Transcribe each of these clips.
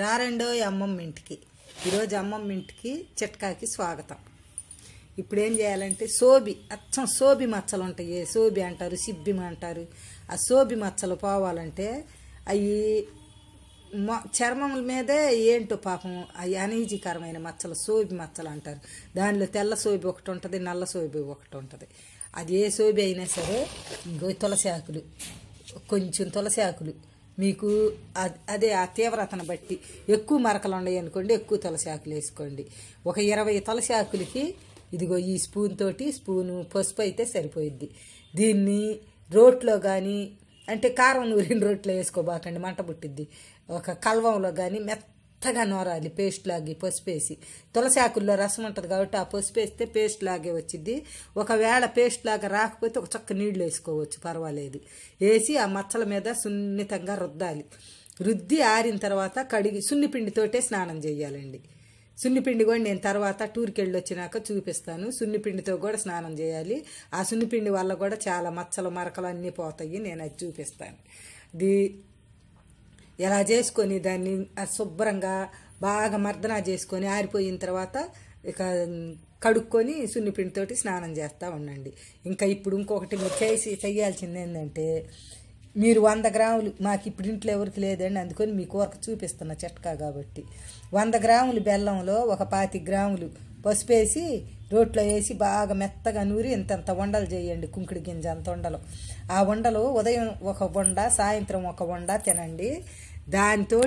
రారండోయ్ అమ్మమ్మ ఇంటికి ఈరోజు అమ్మమ్మ ఇంటికి చిట్కాకి స్వాగతం ఇప్పుడు ఏం చేయాలంటే సోబి అచ్చం సోబి మచ్చలు ఉంటాయి సోబి అంటారు సిబ్బిమ అంటారు ఆ సోబి మచ్చలు పోవాలంటే అవి చర్మముల మీదే ఏంటో పాపం అవి అనీజీకరమైన మచ్చలు సోబి మచ్చలు అంటారు దానిలో తెల్ల సోబి ఒకటి ఉంటుంది నల్ల సోబి ఒకటి ఉంటుంది అది ఏ సోబి అయినా సరే తులసి ఆకులు కొంచెం తులసి ఆకులు మీకు అదే ఆ తీవ్రతను బట్టి ఎక్కువ మరకలు ఉన్నాయి అనుకోండి ఎక్కువ తులసి ఆకులు వేసుకోండి ఒక ఇరవై తులసి ఆకులకి ఇదిగో ఈ స్పూన్ తోటి స్పూను పసుపు అయితే సరిపోయిద్ది దీన్ని రోట్లో కానీ అంటే కారం నూరిన రోట్లో వేసుకోబాకండి మంట పుట్టిద్ది ఒక కల్వంలో కానీ మెత్త మెత్తగా నోరాలి పేస్ట్ లాగి పసుపేసి తులసి ఆకుల్లో రసం ఉంటుంది కాబట్టి ఆ పసుపు వేస్తే పేస్ట్ లాగే వచ్చింది ఒకవేళ పేస్ట్ లాగా రాకపోతే ఒక చక్క నీళ్ళు వేసుకోవచ్చు పర్వాలేదు వేసి ఆ మచ్చల మీద సున్నితంగా రుద్దాలి రుద్ది ఆరిన తర్వాత కడిగి సున్నిపిండితోటే స్నానం చేయాలండి సున్నిపిండి కూడా నేను తర్వాత టూర్కి వెళ్ళి వచ్చినాక చూపిస్తాను సున్నిపిండితో కూడా స్నానం చేయాలి ఆ సున్నిపిండి వల్ల కూడా చాలా మచ్చలు మరకలు అన్నీ పోతాయి నేను అది చూపిస్తాను ది ఇలా చేసుకొని దాన్ని శుభ్రంగా బాగా మర్దనా చేసుకొని ఆరిపోయిన తర్వాత ఇక కడుక్కొని సున్నిపిండితోటి స్నానం చేస్తూ ఉండండి ఇంకా ఇప్పుడు ఇంకొకటి మీరు చేసి చేయాల్సింది ఏంటంటే మీరు వంద గ్రాములు మాకు ఇప్పుడు ఇంట్లో ఎవరికి లేదండి అందుకని మీకు ఒక చూపిస్తున్న చెట్కా కాబట్టి వంద గ్రాములు బెల్లంలో ఒక పాతి గ్రాములు పసుపు వేసి రోట్లో వేసి బాగా మెత్తగా నూరి ఇంతంత వండలు చేయండి కుంకుడు గింజ అంత వండలు ఆ వండలు ఉదయం ఒక వండ సాయంత్రం ఒక వండ తినండి దాంతో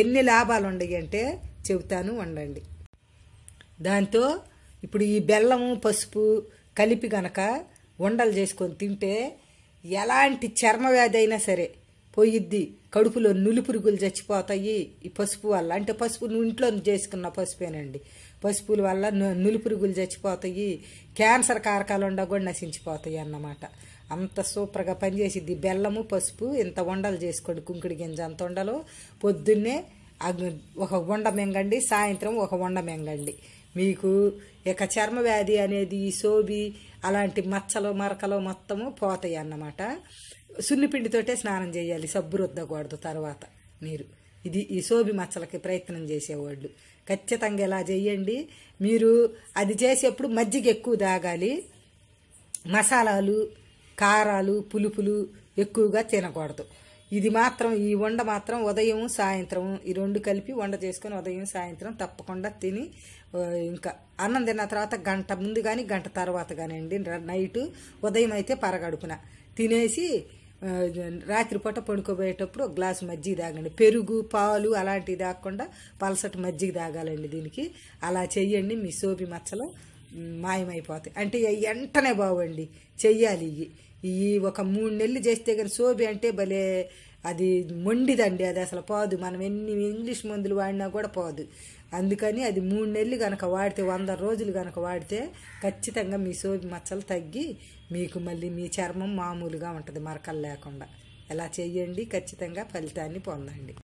ఎన్ని లాభాలు ఉండయి అంటే చెబుతాను వండండి దాంతో ఇప్పుడు ఈ బెల్లము పసుపు కలిపి గనక వండలు చేసుకొని తింటే ఎలాంటి చర్మ వ్యాధి అయినా సరే పోయిద్ది కడుపులో నులి పురుగులు చచ్చిపోతాయి ఈ పసుపు వల్ల అంటే పసుపు ఇంట్లో చేసుకున్న పసుపేనండి పసుపుల వల్ల నులిపురుగులు చచ్చిపోతాయి క్యాన్సర్ కారకాలు ఉండ కూడా నశించిపోతాయి అన్నమాట అంత సూపర్గా పనిచేసిద్ది బెల్లము పసుపు ఇంత వండలు చేసుకోండి కుంకుడి గింజ అంత వండలు పొద్దున్నే ఒక వండ మెంగండి సాయంత్రం ఒక వండ మెంగండి మీకు ఇక చర్మ వ్యాధి అనేది సోబి అలాంటి మచ్చలు మరకలు మొత్తము పోతాయి అన్నమాట సున్నిపిండితోటే స్నానం చేయాలి సబ్బు రుద్దకూడదు తర్వాత మీరు ఇది ఈ మచ్చలకి ప్రయత్నం చేసేవాళ్ళు ఖచ్చితంగా ఇలా చేయండి మీరు అది చేసేప్పుడు మజ్జిగ ఎక్కువ తాగాలి మసాలాలు కారాలు పులుపులు ఎక్కువగా తినకూడదు ఇది మాత్రం ఈ వండ మాత్రం ఉదయం సాయంత్రం ఈ రెండు కలిపి వండ చేసుకొని ఉదయం సాయంత్రం తప్పకుండా తిని ఇంకా అన్నం తిన్న తర్వాత గంట ముందు కానీ గంట తర్వాత కానీ అండి నైట్ ఉదయం అయితే పరగడుపున తినేసి రాత్రిపూట పడుకోబోయేటప్పుడు ఒక గ్లాసు మజ్జిగ తాగండి పెరుగు పాలు అలాంటివి తాగకుండా పలసటి మజ్జిగ తాగాలండి దీనికి అలా చేయండి మీ సోబి మచ్చలు మాయమైపోతాయి అంటే వెంటనే బాగుండి చెయ్యాలి ఇవి ఈ ఒక మూడు నెలలు చేస్తే కానీ సోబి అంటే భలే అది మొండిదండి అది అసలు పోదు మనం ఎన్ని ఇంగ్లీష్ మందులు వాడినా కూడా పోదు అందుకని అది మూడు నెలలు కనుక వాడితే వంద రోజులు కనుక వాడితే ఖచ్చితంగా మీ సోపి మచ్చలు తగ్గి మీకు మళ్ళీ మీ చర్మం మామూలుగా ఉంటుంది మరకలు లేకుండా ఎలా చేయండి ఖచ్చితంగా ఫలితాన్ని పొందండి